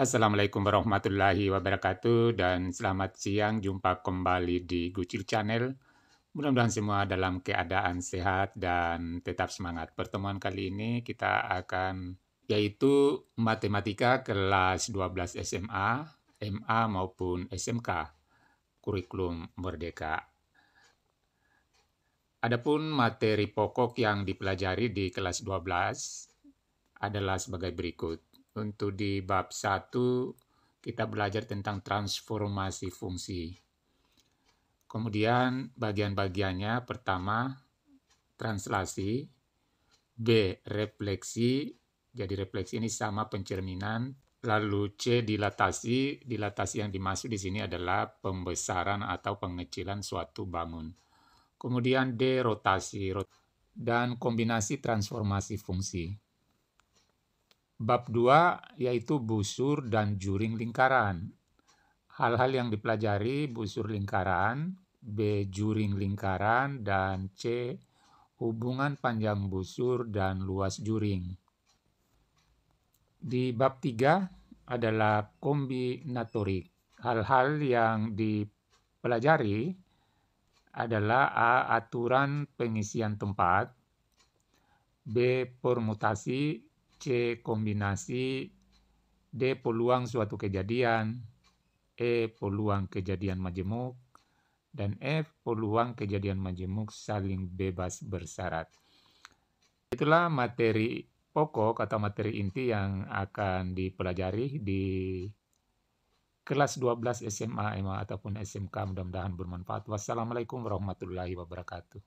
Assalamualaikum warahmatullahi wabarakatuh dan selamat siang jumpa kembali di Gucil Channel. Mudah-mudahan semua dalam keadaan sehat dan tetap semangat. Pertemuan kali ini kita akan yaitu matematika kelas 12 SMA, MA maupun SMK, kurikulum merdeka. Adapun materi pokok yang dipelajari di kelas 12 adalah sebagai berikut untuk di bab 1 kita belajar tentang transformasi fungsi. Kemudian bagian-bagiannya pertama translasi, B refleksi, jadi refleksi ini sama pencerminan, lalu C dilatasi, dilatasi yang dimaksud di sini adalah pembesaran atau pengecilan suatu bangun. Kemudian D rotasi dan kombinasi transformasi fungsi. Bab dua yaitu busur dan juring lingkaran. Hal-hal yang dipelajari busur lingkaran, B juring lingkaran dan C hubungan panjang busur dan luas juring. Di bab tiga adalah kombinatorik. Hal-hal yang dipelajari adalah A. Aturan pengisian tempat B. Permutasi C. Kombinasi D. Peluang suatu kejadian E. Peluang kejadian majemuk dan F. Peluang kejadian majemuk saling bebas bersyarat Itulah materi pokok atau materi inti yang akan dipelajari di kelas 12 SMA MA ataupun SMK mudah-mudahan bermanfaat. Wassalamualaikum warahmatullahi wabarakatuh.